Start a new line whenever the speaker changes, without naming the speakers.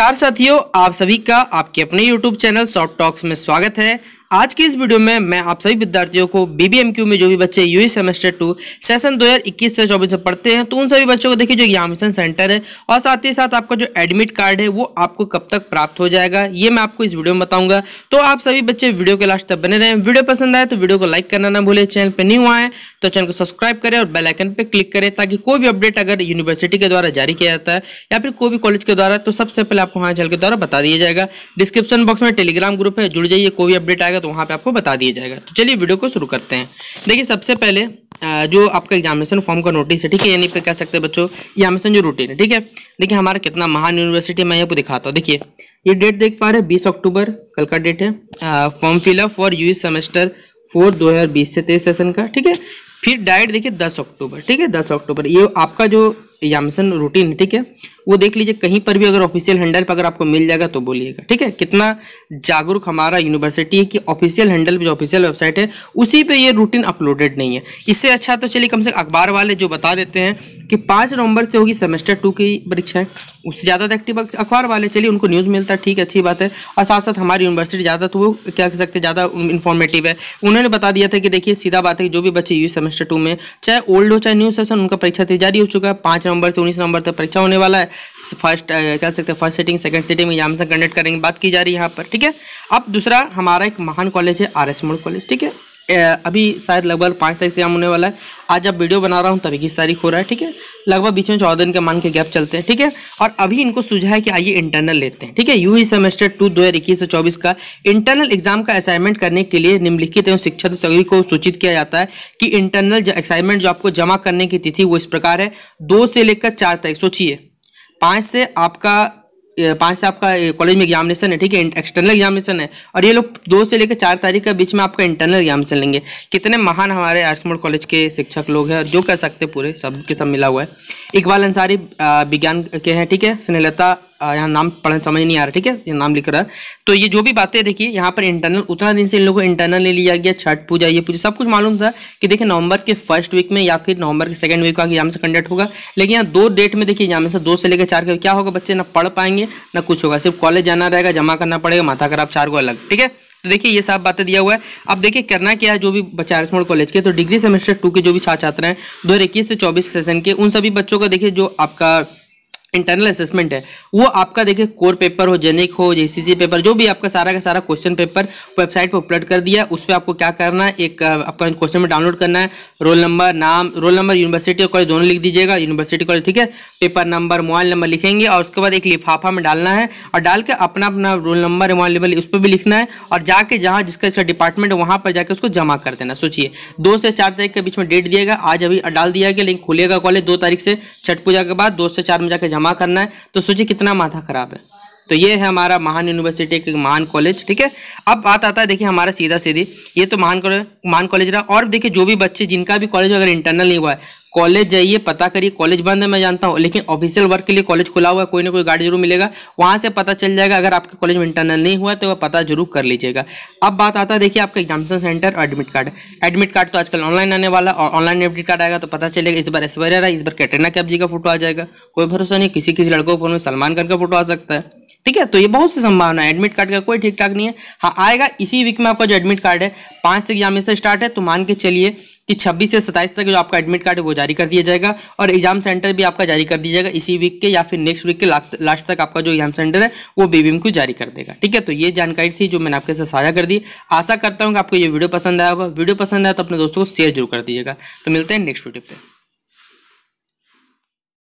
नमस्कार साथियों आप सभी का आपके अपने YouTube चैनल सॉफ्ट टॉक्स में स्वागत है आज के इस वीडियो में मैं आप सभी विद्यार्थियों को बीबीएमक्यू में जो भी बच्चे यू सेमेस्टर टू सेशन 2021 से 24 से पढ़ते हैं तो उन सभी बच्चों को देखिए जो एग्जामिनेशन सेंटर है और साथ ही साथ आपका जो एडमिट कार्ड है वो आपको कब तक प्राप्त हो जाएगा ये मैं आपको इस वीडियो में बताऊंगा तो आप सभी बच्चे वीडियो के लास्ट तक बने रहे वीडियो पसंद आए तो वीडियो को लाइक करना ना भूले चैनल पर नहीं हुआ है तो चैनल को सब्सक्राइब करें और बेलाइकन पर क्लिक करें ताकि कोई भी अपडेट अगर यूनिवर्सिटी के द्वारा जारी किया जाता है या फिर कोई भी कॉलेज के द्वारा तो सबसे पहले आपको हाँ चैनल के द्वारा बता दिया जाएगा डिस्क्रिप्शन बॉक्स में टेलीग्राम ग्रुप है जुड़ जाइए कोई भी अपडेट आएगा जाएगा तो वहाँ पर आपको बता दिया जाएगा तो चलिए वीडियो को शुरू करते हैं देखिए सबसे पहले जो आपका एग्जामिनेशन फॉर्म का नोटिस है ठीक है यानी पे कह सकते हैं बच्चों एग्जामिनेशन जो रूटीन है ठीक है देखिए हमारा कितना महान यूनिवर्सिटी मैं यहाँ पर दिखाता हूँ देखिए ये डेट देख पा रहे हैं बीस अक्टूबर कल का डेट है form fill up for you semester four दो से तेईस सेशन का ठीक है फिर डाइट देखिए दस अक्टूबर ठीक है दस अक्टूबर ये आपका जो यामसन रूटीन ठीक है वो देख लीजिए कहीं पर भी अगर ऑफिशियल हैंडल पर अगर आपको मिल जाएगा तो बोलिएगा ठीक है कितना जागरूक हमारा यूनिवर्सिटी है कि ऑफिशियल हैंडल जो ऑफिशियल वेबसाइट है उसी पे ये रूटीन अपलोडेड नहीं है इससे अच्छा तो चलिए कम से कम अखबार वाले जो बता देते हैं कि पाँच नवंबर से होगी सेमेस्टर टू की परीक्षाएं उससे ज़्यादा एक्टिव तो अखबार वाले चलिए उनको न्यूज़ मिलता है ठीक अच्छी बात है और साथ साथ हमारी यूनिवर्सिटी ज़्यादा तो वो क्या कह सकते हैं ज़्यादा इन्फॉर्मेटिव है उन्होंने बता दिया था कि देखिए सीधा बात है जो भी बच्चे यू सेमेस्टर टू में चाहे ओल्ड हो चाहे न्यू सेशन उनका परीक्षा जारी हो चुका है पाँच नंबर से उन्नीस नंबर तक परीक्षा होने वाला है फर्स्ट कह सकते हैं first setting second setting exam से कंडक्ट करेंगे बात की जा रही है यहाँ पर ठीक है अब दूसरा हमारा एक महान कॉलेज है आर एस मोड़ कॉलेज ठीक है अभी शायद लगभग पाँच तारीख से काम होने वाला है आज जब वीडियो बना रहा हूँ तब इक्कीस तारीख हो रहा है ठीक है लगभग बीच में चौदह दिन के मान के गैप चलते हैं ठीक है और अभी इनको सुझा है कि आइए इंटरनल लेते हैं ठीक है यू सेमेस्टर टू दो से चौबीस का इंटरनल एग्जाम का असाइनमेंट करने के लिए निम्नलिखित एवं शिक्षक सभी को सूचित किया जाता है कि इंटरनल असाइनमेंट जो आपको जमा करने की तिथि वो इस प्रकार है दो से लेकर चार तारीख सोचिए पाँच से आपका पाँच से आपका कॉलेज में एग्जामिनेशन है ठीक है एक्सटर्नल एग्जामिनेशन है और ये लोग दो से लेकर चार तारीख के बीच में आपका इंटरनल एग्जामिनेशन लेंगे कितने महान हमारे आर्ट्समोड़ कॉलेज के शिक्षक लोग हैं और जो कर सकते पूरे सब के सब मिला हुआ है इकबाल अंसारी विज्ञान के हैं ठीक है स्नेहलता यहाँ नाम पढ़ समझ नहीं आ रहा ठीक है ये नाम लिख रहा है तो ये जो भी बातें देखिए यहाँ पर इंटरनल उतना दिन से इन लोगों को इंटरनल ले लिया गया छठ पूजा ये पूजा सब कुछ मालूम था कि देखिए नवंबर के फर्स्ट वीक में या फिर नवंबर के सेकंड वीक का एग्जाम से कंडक्ट होगा लेकिन यहाँ दो डेट में देखिए एग्जाम से दो से लेकर चार के क्या होगा बच्चे ना पढ़ पाएंगे ना कुछ होगा सिर्फ कॉलेज जाना रहेगा जमा करना पड़ेगा माथा खराब चार को अलग ठीक है तो देखिए ये सब बातें दिया हुआ है अब देखिए करना क्या है जो भी बच्चा मोड़ कॉलेज के तो डिग्री सेमेस्टर टू के जो भी छात्र छात्र हैं दो से चौबीस सेशन के उन सभी बच्चों का देखिए जो आपका इंटरनल असेसमेंट है वो आपका देखिए कोर पेपर हो जेनिक हो सी पेपर जो भी आपका सारा का सारा क्वेश्चन पेपर वेबसाइट पर अपलोड कर दिया उस पर आपको क्या करना है एक आपका क्वेश्चन में डाउनलोड करना है रोल नंबर नाम रोल नंबर यूनिवर्सिटी और कॉलेज दोनों लिख दीजिएगा यूनिवर्सिटी कॉलेज ठीक है पेपर नंबर मोबाइल नंबर लिखेंगे और उसके बाद एक लिफाफा में डालना है और डाल के अपना अपना रोल नंबर मोबाइल नंबर उस पर भी लिखना है और जाके जहाँ जिसका इसका डिपार्टमेंट है वहाँ पर जाकर उसको जमा कर देना सोचिए दो से चार तारीख के बीच में डेट दिएगा आज अभी डाल दिया गया लिंक खुलेगा कॉलेज दो तारीख से छठ पूजा के बाद दो से चार में जाकर जमा करना है तो सोचिए कितना माथा खराब है तो ये है हमारा महान यूनिवर्सिटी के महान कॉलेज ठीक है अब बात आता है देखिए हमारा सीधा सीधी ये तो महान कॉलेज महान कॉलेज रहा और देखिए जो भी बच्चे जिनका भी कॉलेज अगर इंटरनल नहीं हुआ है कॉलेज जाइए पता करिए कॉलेज बंद है मैं जानता हूँ लेकिन ऑफिशियल वर्क के लिए कॉलेज खुला हुआ है कोई ना कोई गाड़ी जरूर मिलेगा वहाँ से पता चल जाएगा अगर आपके कॉलेज में इंटरनल नहीं हुआ तो वह पता जरूर कर लीजिएगा अब बात आता है देखिए आपका एग्जामिशन सेंटर और एडमिट कार्ड एडमिट कार्ड तो आजकल ऑनलाइन आने वाला और ऑनलाइन एडमिट कार्ड आएगा तो पता चलेगा इस बार ऐश्वर्या राय इस बार कैटरीना कैफ जी का फोटो आ जाएगा कोई भरोसा नहीं किसी किसी लड़कों को सलमान खान का फोटो आ सकता है ठीक है तो ये बहुत सी संभावना है एडमिट कार्ड का कोई ठीक ठाक नहीं है हाँ आएगा इसी वीक में आपका जो एडमिट कार्ड है पाँच से एग्जाम से स्टार्ट है तो मान के चलिए कि 26 से 27 तक जो आपका एडमिट कार्ड है वो जारी कर दिया जाएगा और एग्जाम सेंटर भी आपका जारी कर दिया जाएगा इसी वीक के या फिर नेक्स्ट वीक के लास्ट तक आपका जो एग्जाम सेंटर है वो बीवीएम को जारी कर देगा ठीक है तो ये जानकारी थी जो मैंने आपके साथ साझा कर दी आशा करता हूँ कि आपको ये वीडियो पसंद आया होगा वीडियो पसंद आया तो अपने दोस्तों को शेयर जरूर कर दीजिएगा तो मिलते हैं नेक्स्ट वीडियो पर